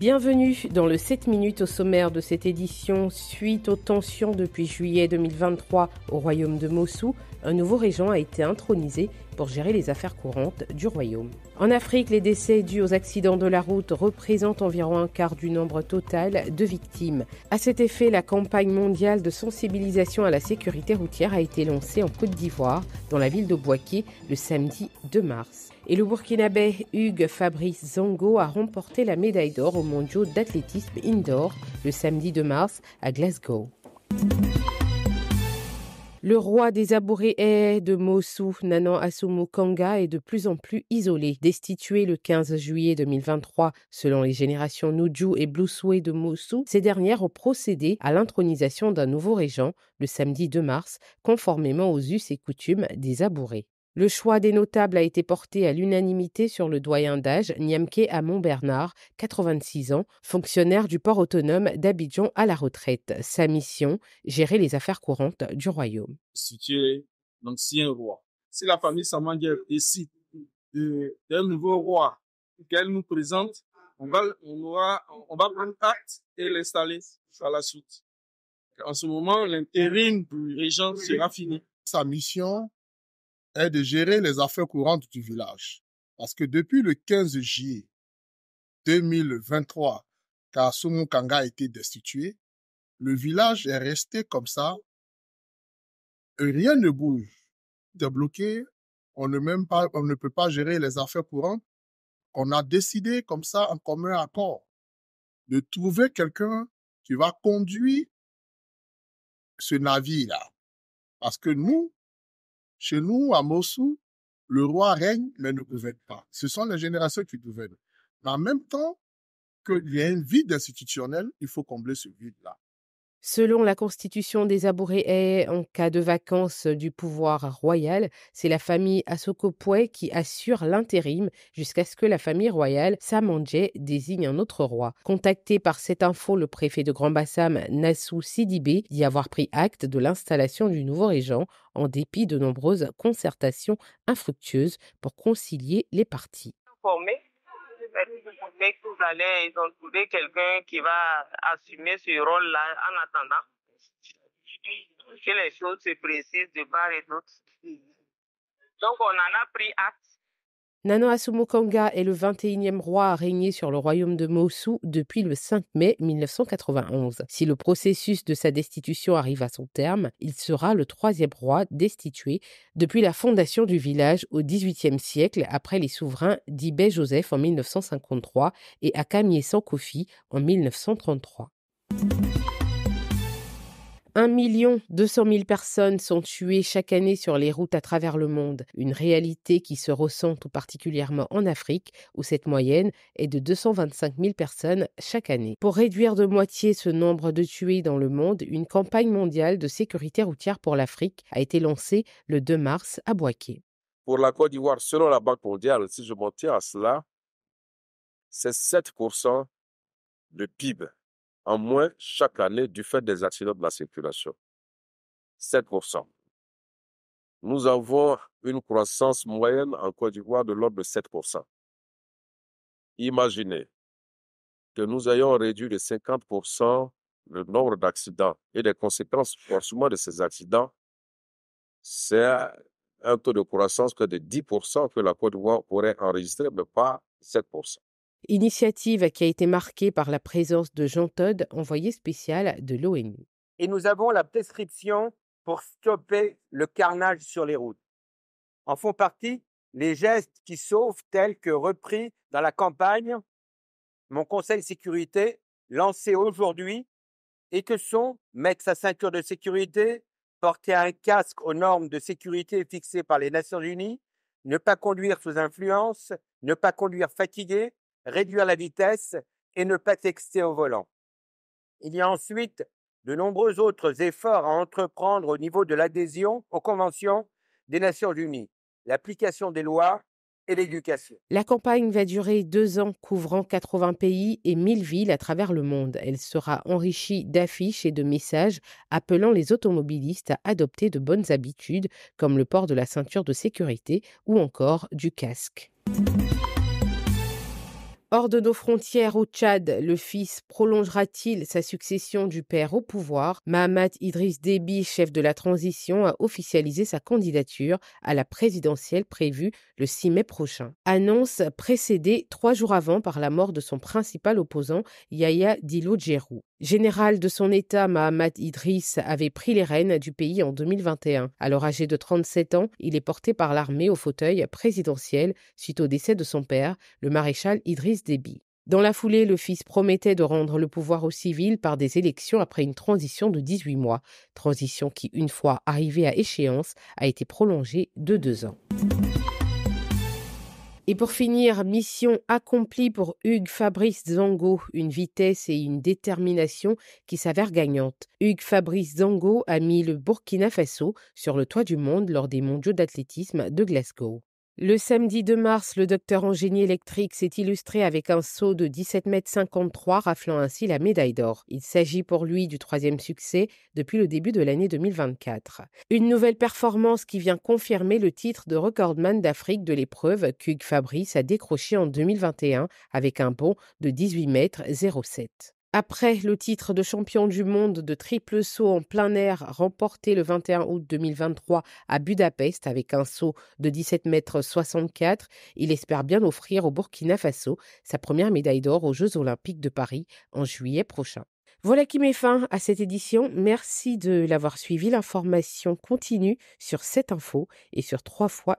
Bienvenue dans le 7 minutes au sommaire de cette édition. Suite aux tensions depuis juillet 2023 au royaume de Mossou, un nouveau régent a été intronisé pour gérer les affaires courantes du royaume. En Afrique, les décès dus aux accidents de la route représentent environ un quart du nombre total de victimes. À cet effet, la campagne mondiale de sensibilisation à la sécurité routière a été lancée en Côte d'Ivoire, dans la ville de Bouaké, le samedi 2 mars. Et le Burkinabé Hugues Fabrice Zongo a remporté la médaille d'or aux mondiaux d'athlétisme indoor le samedi 2 mars à Glasgow. Le roi des Abouré de Mossou, Nanan Asumu Kanga, est de plus en plus isolé. Destitué le 15 juillet 2023, selon les générations Nuju et blousoué de Mossou, ces dernières ont procédé à l'intronisation d'un nouveau régent le samedi 2 mars, conformément aux us et coutumes des Abourés. Le choix des notables a été porté à l'unanimité sur le doyen d'âge Niamke Amon Bernard, 86 ans, fonctionnaire du port autonome d'Abidjan à la retraite. Sa mission, gérer les affaires courantes du royaume. es l'ancien roi. Si la famille Samandier décide d'un nouveau roi qu'elle nous présente, on va, on, aura, on va prendre acte et l'installer à la suite. En ce moment, l'intérim du régent sera fini. Sa mission, est de gérer les affaires courantes du village. Parce que depuis le 15 juillet 2023, car Kanga a été destitué, le village est resté comme ça. Rien ne bouge. Débloqué, on ne, même pas, on ne peut pas gérer les affaires courantes. On a décidé comme ça en commun accord de trouver quelqu'un qui va conduire ce navire-là. Parce que nous, chez nous, à Mossou, le roi règne, mais ne gouverne pas. Ce sont les générations qui gouvernent. en même temps qu'il y a un vide institutionnel, il faut combler ce vide-là. Selon la constitution des Abouréais, en cas de vacance du pouvoir royal, c'est la famille Asokopwe qui assure l'intérim jusqu'à ce que la famille royale Samandje désigne un autre roi. Contacté par cette info, le préfet de Grand Bassam, Nassou Sidibé, dit avoir pris acte de l'installation du nouveau régent en dépit de nombreuses concertations infructueuses pour concilier les parties ils ont trouvé quelqu'un qui va assumer ce rôle-là en attendant que les choses se précisent de part et d'autre. Donc on en a pris acte Nano Asumokonga est le 21e roi à régner sur le royaume de Mosu depuis le 5 mai 1991. Si le processus de sa destitution arrive à son terme, il sera le troisième roi destitué depuis la fondation du village au XVIIIe siècle après les souverains d'Ibe Joseph en 1953 et Akamie Sankofi en 1933. 1 million 200 000 personnes sont tuées chaque année sur les routes à travers le monde, une réalité qui se ressent tout particulièrement en Afrique, où cette moyenne est de 225 000 personnes chaque année. Pour réduire de moitié ce nombre de tués dans le monde, une campagne mondiale de sécurité routière pour l'Afrique a été lancée le 2 mars à Boaké. Pour la Côte d'Ivoire, selon la Banque mondiale, si je m'en tiens à cela, c'est 7% de PIB en moins chaque année du fait des accidents de la circulation. 7%. Nous avons une croissance moyenne en Côte d'Ivoire de l'ordre de 7%. Imaginez que nous ayons réduit de 50% le nombre d'accidents et les conséquences forcément de ces accidents, c'est un taux de croissance que de 10% que la Côte d'Ivoire pourrait enregistrer, mais pas 7% initiative qui a été marquée par la présence de Jean Todd, envoyé spécial de l'ONU. Et nous avons la prescription pour stopper le carnage sur les routes. En font partie les gestes qui sauvent tels que repris dans la campagne, mon conseil sécurité lancé aujourd'hui et que sont mettre sa ceinture de sécurité, porter un casque aux normes de sécurité fixées par les Nations Unies, ne pas conduire sous influence, ne pas conduire fatigué, réduire la vitesse et ne pas texter au volant. Il y a ensuite de nombreux autres efforts à entreprendre au niveau de l'adhésion aux conventions des Nations Unies, l'application des lois et l'éducation. La campagne va durer deux ans, couvrant 80 pays et 1000 villes à travers le monde. Elle sera enrichie d'affiches et de messages appelant les automobilistes à adopter de bonnes habitudes, comme le port de la ceinture de sécurité ou encore du casque. Hors de nos frontières au Tchad, le fils prolongera-t-il sa succession du père au pouvoir Mahamat Idriss Déby, chef de la transition, a officialisé sa candidature à la présidentielle prévue le 6 mai prochain. Annonce précédée trois jours avant par la mort de son principal opposant, Yahya Dilo Djerou. Général de son État, Mahamat Idriss avait pris les rênes du pays en 2021. Alors âgé de 37 ans, il est porté par l'armée au fauteuil présidentiel suite au décès de son père, le maréchal Idriss Déby. Dans la foulée, le fils promettait de rendre le pouvoir aux civils par des élections après une transition de 18 mois, transition qui, une fois arrivée à échéance, a été prolongée de deux ans. Et pour finir, mission accomplie pour Hugues Fabrice Zango, une vitesse et une détermination qui s'avèrent gagnantes. Hugues Fabrice Zango a mis le Burkina Faso sur le toit du monde lors des mondiaux d'athlétisme de Glasgow. Le samedi 2 mars, le docteur en génie électrique s'est illustré avec un saut de 17,53 m, raflant ainsi la médaille d'or. Il s'agit pour lui du troisième succès depuis le début de l'année 2024. Une nouvelle performance qui vient confirmer le titre de recordman d'Afrique de l'épreuve qu'Hugues Fabrice a décroché en 2021 avec un bond de 18,07 m après le titre de champion du monde de triple saut en plein air remporté le 21 août 2023 à Budapest avec un saut de 17,64 m, il espère bien offrir au Burkina Faso sa première médaille d'or aux Jeux olympiques de Paris en juillet prochain. Voilà qui met fin à cette édition. Merci de l'avoir suivi. L'information continue sur cette info et sur trois fois